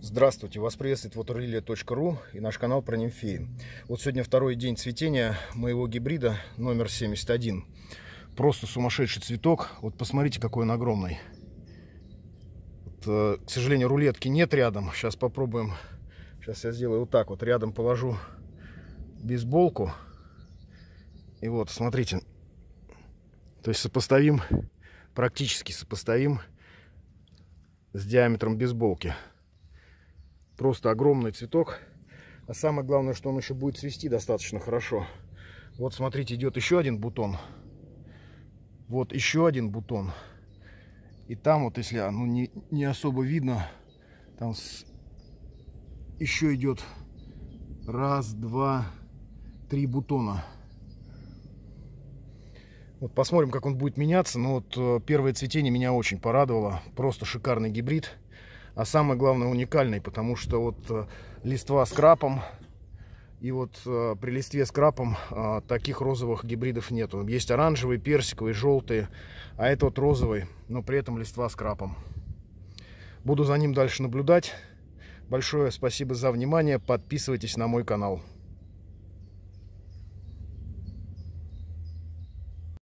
Здравствуйте, вас приветствует waterlilia.ru и наш канал про нимфеи. Вот сегодня второй день цветения моего гибрида номер 71. Просто сумасшедший цветок. Вот посмотрите, какой он огромный. Вот, э, к сожалению, рулетки нет рядом. Сейчас попробуем. Сейчас я сделаю вот так вот. Рядом положу бейсболку. И вот, смотрите. То есть сопоставим, практически сопоставим с диаметром бейсболки. Просто огромный цветок. А самое главное, что он еще будет цвести достаточно хорошо. Вот, смотрите, идет еще один бутон. Вот еще один бутон. И там вот, если ну, не, не особо видно, там с... еще идет раз, два, три бутона. Вот посмотрим, как он будет меняться. Но вот э, первое цветение меня очень порадовало. Просто шикарный гибрид а самое главное уникальный, потому что вот э, листва с крапом, и вот э, при листве с крапом э, таких розовых гибридов нету. Есть оранжевые, персиковые, желтые, а это вот розовый, но при этом листва с крапом. Буду за ним дальше наблюдать. Большое спасибо за внимание. Подписывайтесь на мой канал.